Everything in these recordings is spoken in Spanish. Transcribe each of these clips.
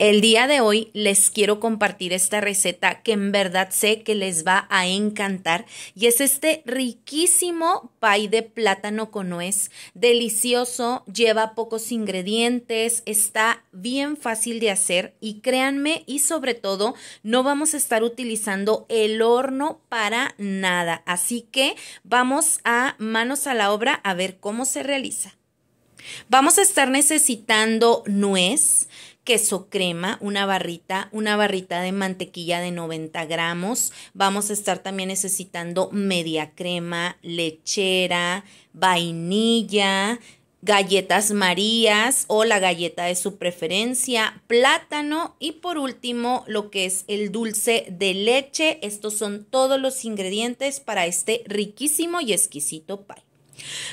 El día de hoy les quiero compartir esta receta que en verdad sé que les va a encantar y es este riquísimo pay de plátano con nuez, delicioso, lleva pocos ingredientes, está bien fácil de hacer y créanme y sobre todo no vamos a estar utilizando el horno para nada, así que vamos a manos a la obra a ver cómo se realiza. Vamos a estar necesitando nuez, queso crema, una barrita, una barrita de mantequilla de 90 gramos. Vamos a estar también necesitando media crema, lechera, vainilla, galletas marías o la galleta de su preferencia, plátano y por último lo que es el dulce de leche. Estos son todos los ingredientes para este riquísimo y exquisito pie.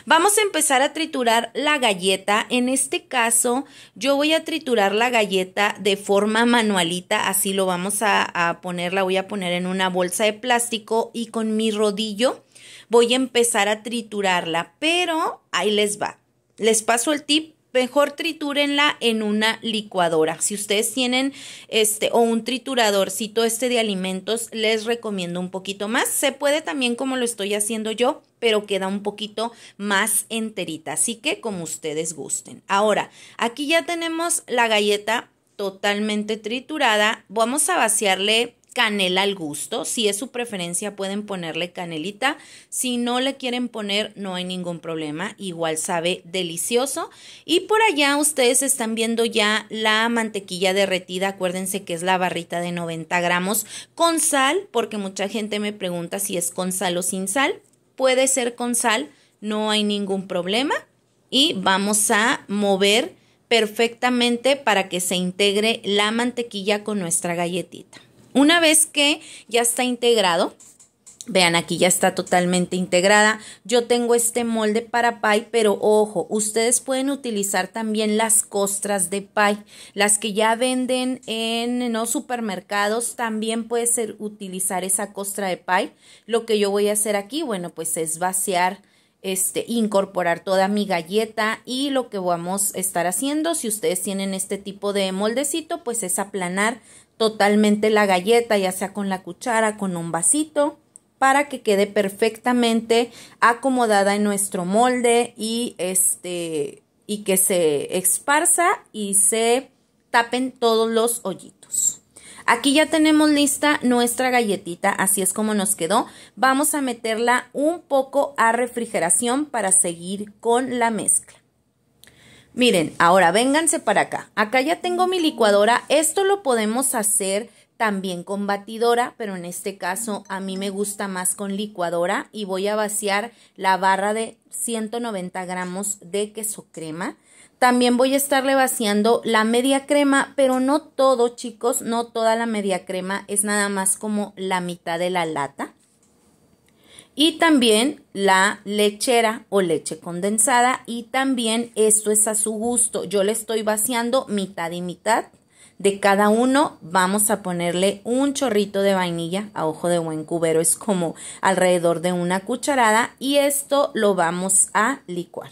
Vamos a empezar a triturar la galleta. En este caso, yo voy a triturar la galleta de forma manualita. Así lo vamos a, poner, la voy a poner en una bolsa de plástico y con mi rodillo voy a empezar a triturarla. Pero ahí les va. Les paso el tip mejor tritúrenla en una licuadora. Si ustedes tienen este o un trituradorcito este de alimentos, les recomiendo un poquito más. Se puede también como lo estoy haciendo yo, pero queda un poquito más enterita, así que como ustedes gusten. Ahora, aquí ya tenemos la galleta totalmente triturada. Vamos a vaciarle canela al gusto. Si es su preferencia, pueden ponerle canelita. Si no le quieren poner, no hay ningún problema. Igual sabe delicioso. Y por allá ustedes están viendo ya la mantequilla derretida. Acuérdense que es la barrita de 90 gramos con sal, porque mucha gente me pregunta si es con sal o sin sal. Puede ser con sal, no hay ningún problema. Y vamos a mover perfectamente para que se integre la mantequilla con nuestra galletita. Una vez que ya está integrado, Vean, aquí ya está totalmente integrada. Yo tengo este molde para pie, pero ojo, ustedes pueden utilizar también las costras de pie. Las que ya venden en los supermercados, también puede ser utilizar esa costra de pie. Lo que yo voy a hacer aquí, bueno, pues es vaciar, este, incorporar toda mi galleta y lo que vamos a estar haciendo, si ustedes tienen este tipo de moldecito, pues es aplanar totalmente la galleta, ya sea con la cuchara, con un vasito, para que quede perfectamente acomodada en nuestro molde y este y que se esparza y se tapen todos los hoyitos. Aquí ya tenemos lista nuestra galletita, así es como nos quedó. Vamos a meterla un poco a refrigeración para seguir con la mezcla. Miren, ahora vénganse para acá. Acá ya tengo mi licuadora. Esto lo podemos hacer también con batidora, pero en este caso a mí me gusta más con licuadora y voy a vaciar la barra de 190 gramos de queso crema. También voy a estarle vaciando la media crema, pero no todo chicos, no toda la media crema, es nada más como la mitad de la lata y también la lechera o leche condensada y también esto es a su gusto. Yo le estoy vaciando mitad y mitad. De cada uno vamos a ponerle un chorrito de vainilla a ojo de buen cubero, es como alrededor de una cucharada y esto lo vamos a licuar.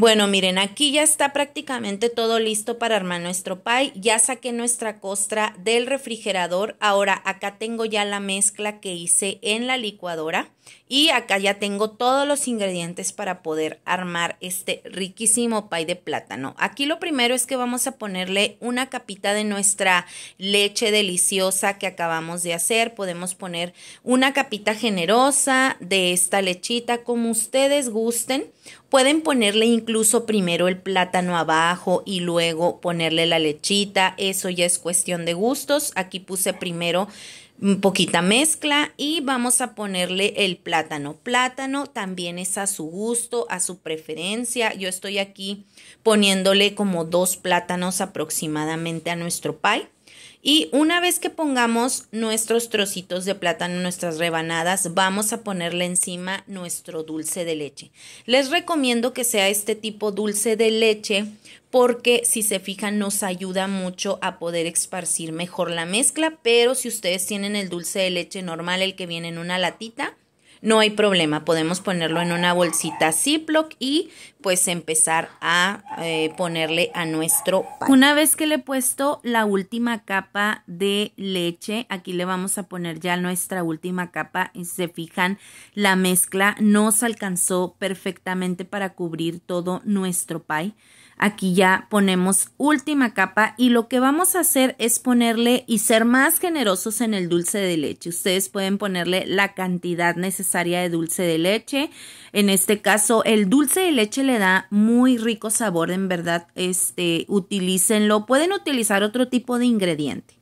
Bueno, miren, aquí ya está prácticamente todo listo para armar nuestro pie. Ya saqué nuestra costra del refrigerador. Ahora acá tengo ya la mezcla que hice en la licuadora y acá ya tengo todos los ingredientes para poder armar este riquísimo pie de plátano. Aquí lo primero es que vamos a ponerle una capita de nuestra leche deliciosa que acabamos de hacer. Podemos poner una capita generosa de esta lechita como ustedes gusten Pueden ponerle incluso primero el plátano abajo y luego ponerle la lechita. Eso ya es cuestión de gustos. Aquí puse primero poquita mezcla y vamos a ponerle el plátano. Plátano también es a su gusto, a su preferencia. Yo estoy aquí poniéndole como dos plátanos aproximadamente a nuestro pie. Y una vez que pongamos nuestros trocitos de plátano, nuestras rebanadas, vamos a ponerle encima nuestro dulce de leche. Les recomiendo que sea este tipo dulce de leche porque si se fijan nos ayuda mucho a poder esparcir mejor la mezcla, pero si ustedes tienen el dulce de leche normal, el que viene en una latita, no hay problema, podemos ponerlo en una bolsita Ziploc y pues empezar a eh, ponerle a nuestro Una vez que le he puesto la última capa de leche, aquí le vamos a poner ya nuestra última capa y se fijan la mezcla nos alcanzó perfectamente para cubrir todo nuestro pie. Aquí ya ponemos última capa y lo que vamos a hacer es ponerle y ser más generosos en el dulce de leche. Ustedes pueden ponerle la cantidad necesaria de dulce de leche. En este caso, el dulce de leche le da muy rico sabor, en verdad, este, utilícenlo. Pueden utilizar otro tipo de ingrediente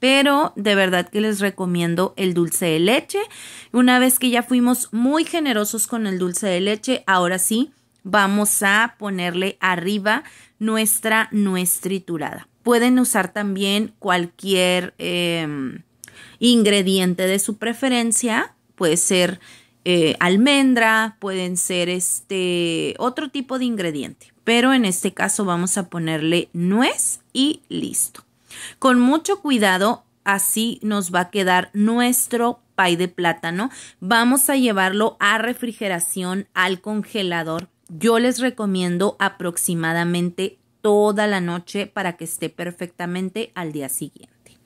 pero de verdad que les recomiendo el dulce de leche. Una vez que ya fuimos muy generosos con el dulce de leche, ahora sí vamos a ponerle arriba nuestra nuez triturada. Pueden usar también cualquier em, ingrediente de su preferencia, puede ser eh, almendra, pueden ser este otro tipo de ingrediente, pero en este caso vamos a ponerle nuez y listo. Con mucho cuidado, así nos va a quedar nuestro pay de plátano. Vamos a llevarlo a refrigeración, al congelador yo les recomiendo aproximadamente toda la noche para que esté perfectamente al día siguiente.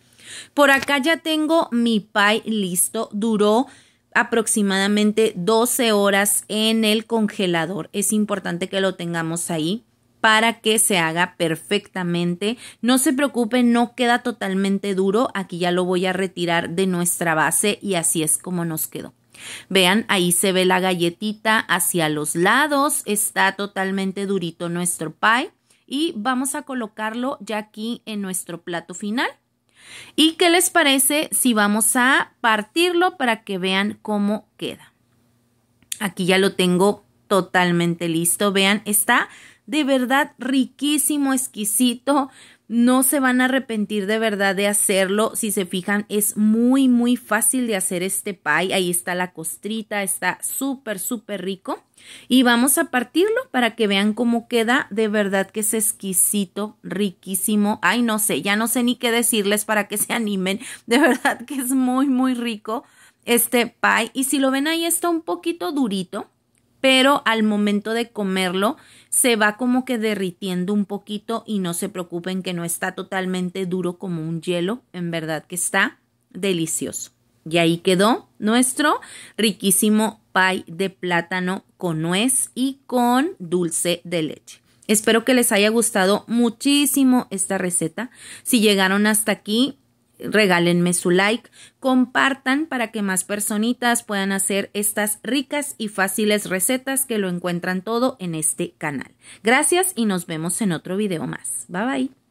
Por acá ya tengo mi pie listo. Duró aproximadamente 12 horas en el congelador. Es importante que lo tengamos ahí para que se haga perfectamente. No se preocupen, no queda totalmente duro. Aquí ya lo voy a retirar de nuestra base y así es como nos quedó. Vean, ahí se ve la galletita hacia los lados, está totalmente durito nuestro pie y vamos a colocarlo ya aquí en nuestro plato final. ¿Y qué les parece si vamos a partirlo para que vean cómo queda? Aquí ya lo tengo totalmente listo, vean, está de verdad riquísimo, exquisito, no se van a arrepentir de verdad de hacerlo. Si se fijan, es muy, muy fácil de hacer este pie. Ahí está la costrita, está súper, súper rico. Y vamos a partirlo para que vean cómo queda. De verdad que es exquisito, riquísimo. Ay, no sé, ya no sé ni qué decirles para que se animen. De verdad que es muy, muy rico este pie. Y si lo ven ahí está un poquito durito pero al momento de comerlo se va como que derritiendo un poquito y no se preocupen que no está totalmente duro como un hielo, en verdad que está delicioso. Y ahí quedó nuestro riquísimo pie de plátano con nuez y con dulce de leche. Espero que les haya gustado muchísimo esta receta. Si llegaron hasta aquí, regálenme su like, compartan para que más personitas puedan hacer estas ricas y fáciles recetas que lo encuentran todo en este canal. Gracias y nos vemos en otro video más. Bye bye.